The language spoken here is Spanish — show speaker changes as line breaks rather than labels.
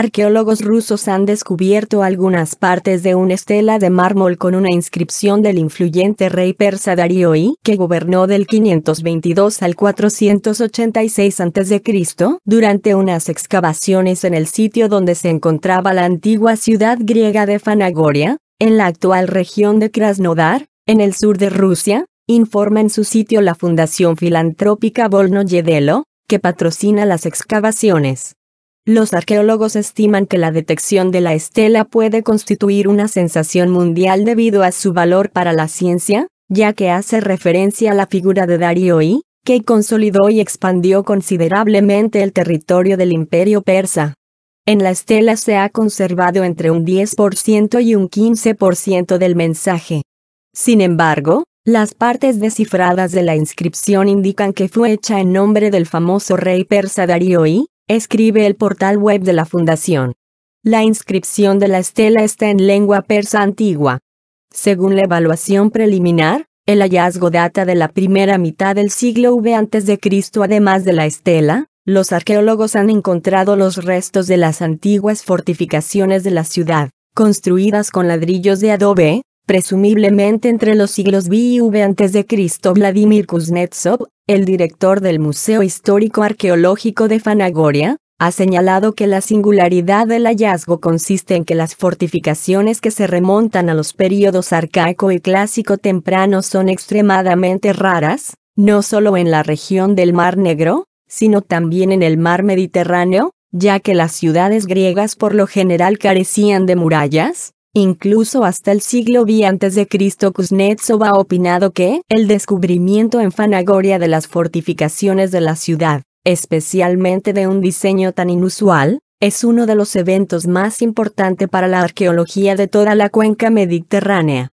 Arqueólogos rusos han descubierto algunas partes de una estela de mármol con una inscripción del influyente rey persa Darío I, que gobernó del 522 al 486 a.C., durante unas excavaciones en el sitio donde se encontraba la antigua ciudad griega de Fanagoria, en la actual región de Krasnodar, en el sur de Rusia, informa en su sitio la Fundación Filantrópica Volno Yedelo, que patrocina las excavaciones. Los arqueólogos estiman que la detección de la estela puede constituir una sensación mundial debido a su valor para la ciencia, ya que hace referencia a la figura de I, que consolidó y expandió considerablemente el territorio del imperio persa. En la estela se ha conservado entre un 10% y un 15% del mensaje. Sin embargo, las partes descifradas de la inscripción indican que fue hecha en nombre del famoso rey persa I, escribe el portal web de la fundación. La inscripción de la estela está en lengua persa antigua. Según la evaluación preliminar, el hallazgo data de la primera mitad del siglo V antes de Cristo. Además de la estela, los arqueólogos han encontrado los restos de las antiguas fortificaciones de la ciudad, construidas con ladrillos de adobe, presumiblemente entre los siglos V y V Cristo. Vladimir Kuznetsov, el director del Museo Histórico Arqueológico de Fanagoria, ha señalado que la singularidad del hallazgo consiste en que las fortificaciones que se remontan a los períodos arcaico y clásico temprano son extremadamente raras, no solo en la región del Mar Negro, sino también en el Mar Mediterráneo, ya que las ciudades griegas por lo general carecían de murallas, Incluso hasta el siglo V Cristo Kuznetsov ha opinado que el descubrimiento en Fanagoria de las fortificaciones de la ciudad, especialmente de un diseño tan inusual, es uno de los eventos más importantes para la arqueología de toda la cuenca mediterránea.